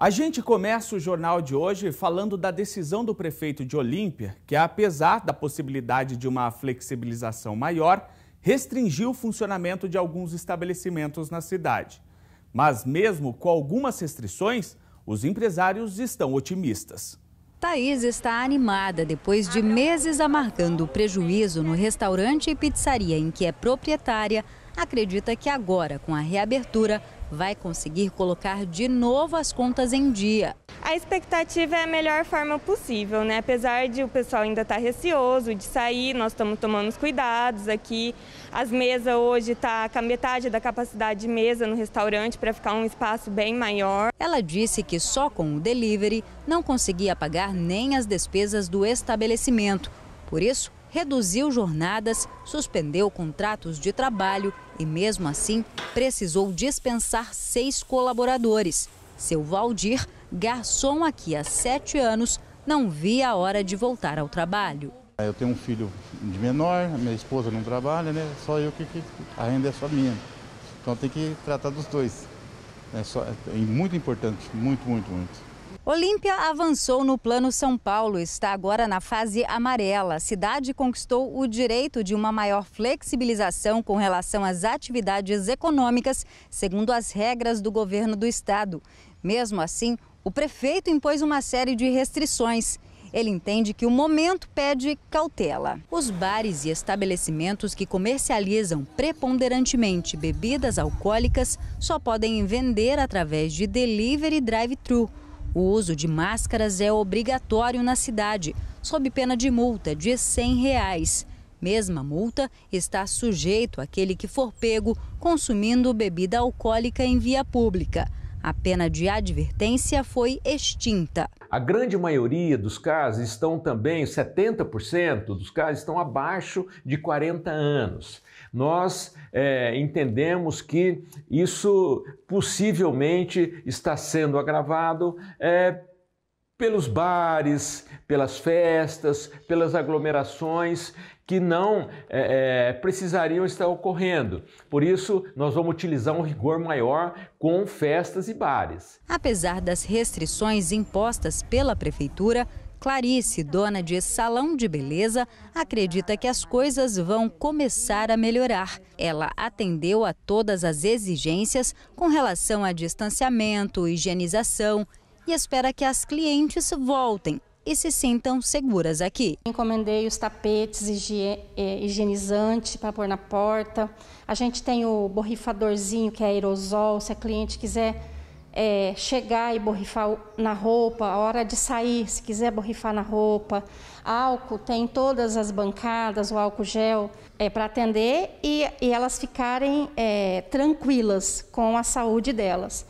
A gente começa o jornal de hoje falando da decisão do prefeito de Olímpia, que, apesar da possibilidade de uma flexibilização maior, restringiu o funcionamento de alguns estabelecimentos na cidade. Mas, mesmo com algumas restrições, os empresários estão otimistas. Thaís está animada depois de meses amargando o prejuízo no restaurante e pizzaria em que é proprietária acredita que agora, com a reabertura, vai conseguir colocar de novo as contas em dia. A expectativa é a melhor forma possível, né? Apesar de o pessoal ainda estar tá receoso de sair, nós estamos tomando os cuidados aqui. As mesas hoje tá com a metade da capacidade de mesa no restaurante para ficar um espaço bem maior. Ela disse que só com o delivery não conseguia pagar nem as despesas do estabelecimento. Por isso, reduziu jornadas, suspendeu contratos de trabalho e, mesmo assim, precisou dispensar seis colaboradores. Seu Valdir, garçom aqui há sete anos, não via a hora de voltar ao trabalho. Ah, eu tenho um filho de menor, minha esposa não trabalha, né? Só eu que, que a renda é só minha. Então tem que tratar dos dois. É, só, é muito importante, muito, muito, muito. Olímpia avançou no Plano São Paulo, está agora na fase amarela. A cidade conquistou o direito de uma maior flexibilização com relação às atividades econômicas, segundo as regras do governo do estado. Mesmo assim, o prefeito impôs uma série de restrições. Ele entende que o momento pede cautela. Os bares e estabelecimentos que comercializam preponderantemente bebidas alcoólicas só podem vender através de delivery drive-thru o uso de máscaras é obrigatório na cidade, sob pena de multa de R$ 100. Reais. Mesma multa está sujeito àquele que for pego consumindo bebida alcoólica em via pública. A pena de advertência foi extinta. A grande maioria dos casos estão também, 70% dos casos estão abaixo de 40 anos. Nós é, entendemos que isso possivelmente está sendo agravado é, pelos bares, pelas festas, pelas aglomerações que não é, é, precisariam estar ocorrendo. Por isso, nós vamos utilizar um rigor maior com festas e bares. Apesar das restrições impostas pela Prefeitura, Clarice, dona de salão de beleza, acredita que as coisas vão começar a melhorar. Ela atendeu a todas as exigências com relação a distanciamento, higienização e espera que as clientes voltem e se sintam seguras aqui. Encomendei os tapetes eh, higienizante para pôr na porta. A gente tem o borrifadorzinho que é aerosol, se a cliente quiser é, chegar e borrifar na roupa, a hora de sair, se quiser borrifar na roupa. Álcool tem todas as bancadas, o álcool gel é, eh, para atender e, e, elas ficarem é, tranquilas com a saúde delas.